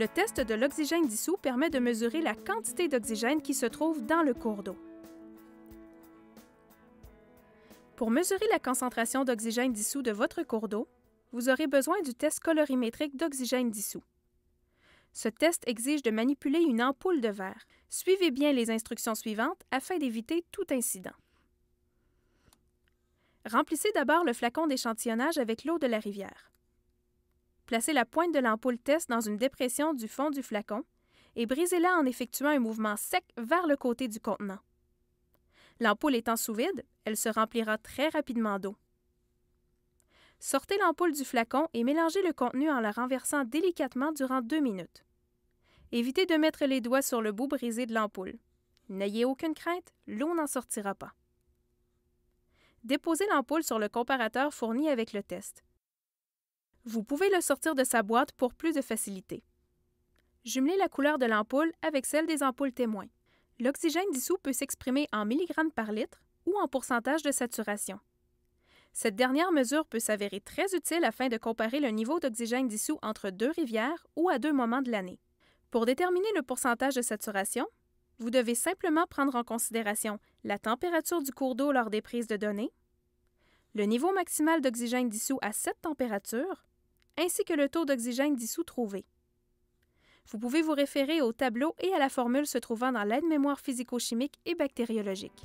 Le test de l'oxygène dissous permet de mesurer la quantité d'oxygène qui se trouve dans le cours d'eau. Pour mesurer la concentration d'oxygène dissous de votre cours d'eau, vous aurez besoin du test colorimétrique d'oxygène dissous. Ce test exige de manipuler une ampoule de verre. Suivez bien les instructions suivantes afin d'éviter tout incident. Remplissez d'abord le flacon d'échantillonnage avec l'eau de la rivière. Placez la pointe de l'ampoule test dans une dépression du fond du flacon et brisez-la en effectuant un mouvement sec vers le côté du contenant. L'ampoule étant sous vide, elle se remplira très rapidement d'eau. Sortez l'ampoule du flacon et mélangez le contenu en la renversant délicatement durant deux minutes. Évitez de mettre les doigts sur le bout brisé de l'ampoule. N'ayez aucune crainte, l'eau n'en sortira pas. Déposez l'ampoule sur le comparateur fourni avec le test. Vous pouvez le sortir de sa boîte pour plus de facilité. Jumelez la couleur de l'ampoule avec celle des ampoules témoins. L'oxygène dissous peut s'exprimer en milligrammes par litre ou en pourcentage de saturation. Cette dernière mesure peut s'avérer très utile afin de comparer le niveau d'oxygène dissous entre deux rivières ou à deux moments de l'année. Pour déterminer le pourcentage de saturation, vous devez simplement prendre en considération la température du cours d'eau lors des prises de données, le niveau maximal d'oxygène dissous à cette température ainsi que le taux d'oxygène dissous trouvé. Vous pouvez vous référer au tableau et à la formule se trouvant dans l'aide-mémoire physico-chimique et bactériologique.